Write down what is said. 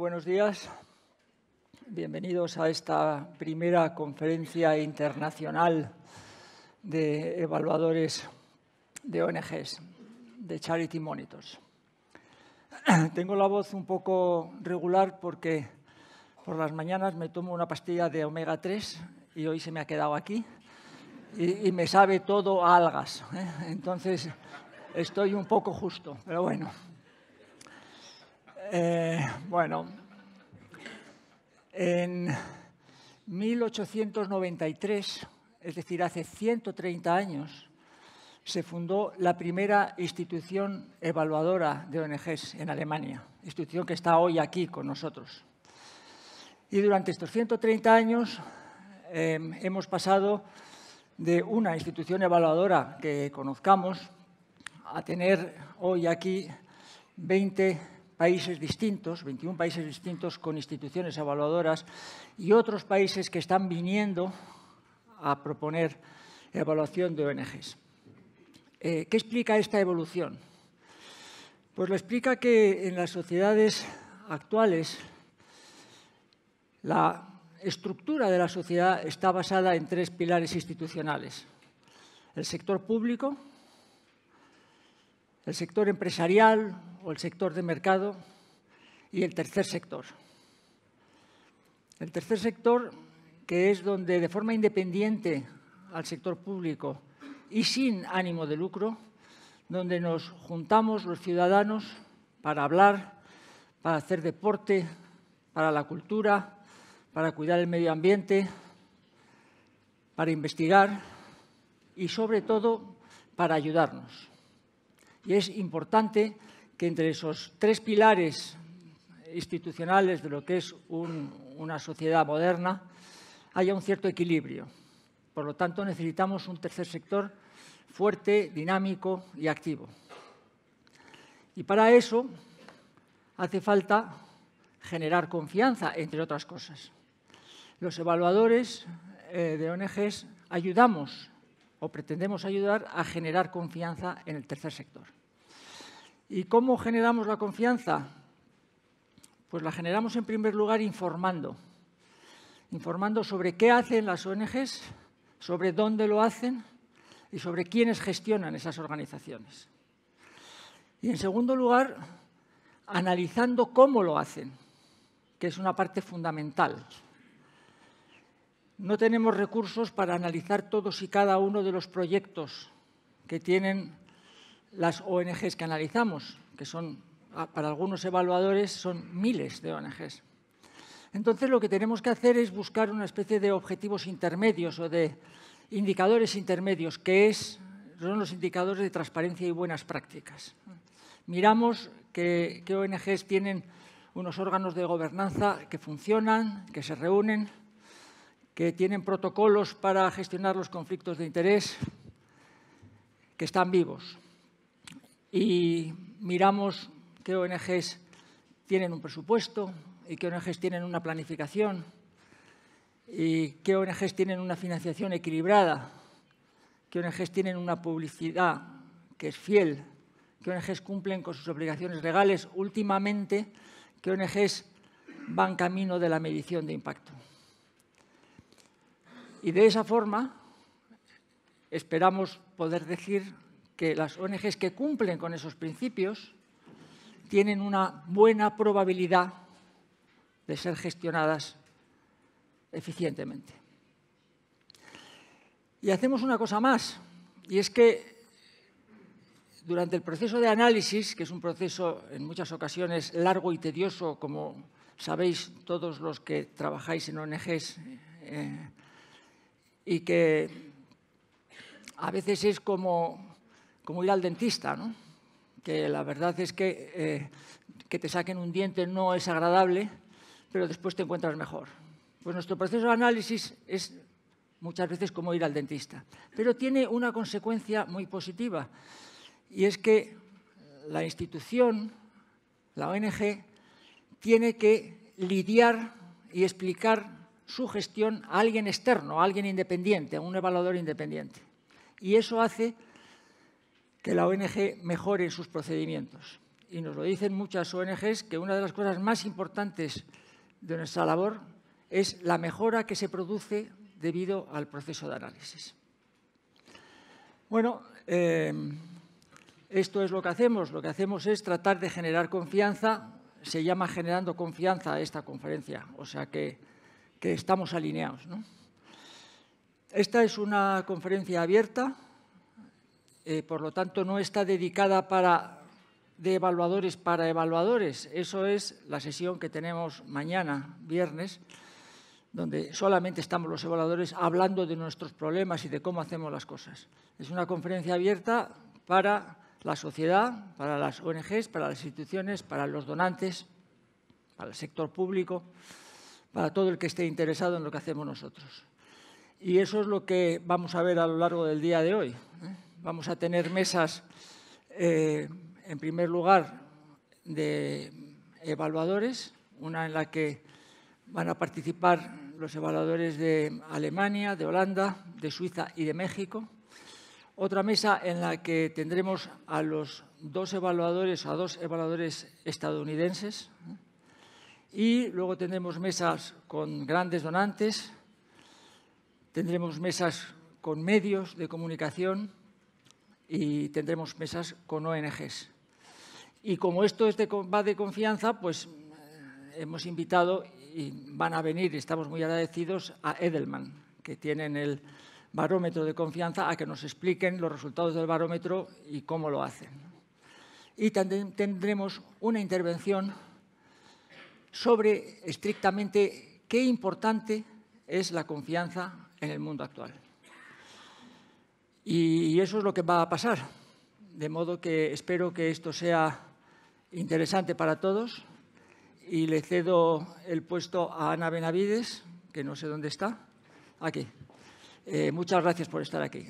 Buenos días. Bienvenidos a esta primera conferencia internacional de evaluadores de ONGs, de Charity Monitors. Tengo la voz un poco regular porque por las mañanas me tomo una pastilla de omega 3 y hoy se me ha quedado aquí y, me sabe todo a algas. ¿eh? Entonces estoy un poco justo, pero bueno. Eh, bueno, en 1893, es decir, hace 130 años, se fundó la primera institución evaluadora de ONGs en Alemania, institución que está hoy aquí con nosotros. Y durante estos 130 años em, hemos pasado de una institución evaluadora que conozcamos a tener hoy aquí 20 países distintos, 21 países distintos con instituciones evaluadoras y otros países que están viniendo a proponer evaluación de ONGs. Eh, ¿Qué explica esta evolución? Pues lo explica que en las sociedades actuales la estructura de la sociedad está basada en tres pilares institucionales. El sector público, el sector empresarial o el sector de mercado y el tercer sector. El tercer sector, que es donde de forma independiente al sector público y sin ánimo de lucro, donde nos juntamos los ciudadanos para hablar, para hacer deporte, para la cultura, para cuidar el medio ambiente, para investigar y, sobre todo, para ayudarnos. Y es importante que entre esos tres pilares institucionales de lo que es una sociedad moderna haya un cierto equilibrio. Por lo tanto, necesitamos un tercer sector fuerte, dinámico y activo. Y para eso hace falta generar confianza, entre otras cosas. Los evaluadores eh, de ONGs ayudamos o pretendemos ayudar a generar confianza en el tercer sector. ¿Y cómo generamos la confianza? Pues la generamos en primer lugar informando. Informando sobre qué hacen las ONGs, sobre dónde lo hacen y sobre quiénes gestionan esas organizaciones. Y en segundo lugar, analizando cómo lo hacen, que es una parte fundamental. No tenemos recursos para analizar todos y cada uno de los proyectos que tienen las ONGs que analizamos, que son, ah, para algunos evaluadores, son miles de ONGs. Entonces, lo que tenemos que hacer es buscar una especie de objetivos intermedios o de indicadores intermedios, que son los indicadores de transparencia y buenas prácticas. Miramos qué ONGs tienen unos órganos de gobernanza que funcionan, que se reúnen, que tienen protocolos para gestionar los conflictos de interés, que están vivos y miramos qué ONGs tienen un presupuesto y qué ONGs tienen una planificación y qué ONGs tienen una financiación equilibrada, qué ONGs tienen una publicidad que es fiel, qué ONGs cumplen con sus obligaciones legales últimamente, qué ONGs van camino de la medición de impacto. Y de esa forma esperamos poder decir que las ONGs que cumplen con esos principios tienen una buena probabilidad de ser gestionadas eficientemente. Y hacemos una cosa más, y es que durante el proceso de análisis, que es un proceso en muchas ocasiones largo y tedioso, como sabéis todos los que trabajáis en ONGs, eh, y que a veces es como como ir al dentista, ¿no? que la verdad es que eh, que te saquen un diente no es agradable, pero después te encuentras mejor. Pues nuestro proceso de análisis es muchas veces como ir al dentista, pero tiene una consecuencia muy positiva, y es que la institución, la ONG, tiene que lidiar y explicar su gestión a alguien externo, a alguien independiente, a un evaluador independiente. Y eso hace que la ONG mejore sus procedimientos. Y nos lo dicen muchas ONGs que una de las cosas más importantes de nuestra labor es la mejora que se produce debido al proceso de análisis. Bueno, eh, esto es lo que hacemos. Lo que hacemos es tratar de generar confianza. Se llama generando confianza esta conferencia, o sea que, estamos alineados. Esta es una conferencia abierta eh, por lo tanto no está dedicada para, de evaluadores para evaluadores. Eso es la sesión que tenemos mañana, viernes, donde solamente estamos los evaluadores hablando de nuestros problemas y de cómo hacemos las cosas. Es una conferencia abierta para la sociedad, para las ONGs, para las instituciones, para los donantes, para el sector público, para todo el que esté interesado en lo que hacemos nosotros. Y eso es lo que vamos a ver a lo largo del día de hoy. ¿eh? vamos a tener mesas, eh, en primer lugar, de evaluadores, una en la que van a participar los evaluadores de Alemania, de Holanda, de Suiza y de México. Otra mesa en la que tendremos a los dos evaluadores, a dos evaluadores estadounidenses. Y luego tendremos mesas con grandes donantes, tendremos mesas con medios de comunicación, y tendremos mesas con ONGs. Y como esto es de, va de confianza, pues eh, hemos invitado y van a venir, y estamos muy agradecidos, a Edelman, que tienen el barómetro de confianza, a que nos expliquen los resultados del barómetro y cómo lo hacen. Y también tendremos una intervención sobre estrictamente qué importante es la confianza en el mundo actual. Y eso es lo que va a pasar. De modo que espero que esto sea interesante para todos y le cedo el puesto a Ana Benavides, que no sé dónde está. Aquí. Eh, muchas gracias por estar aquí.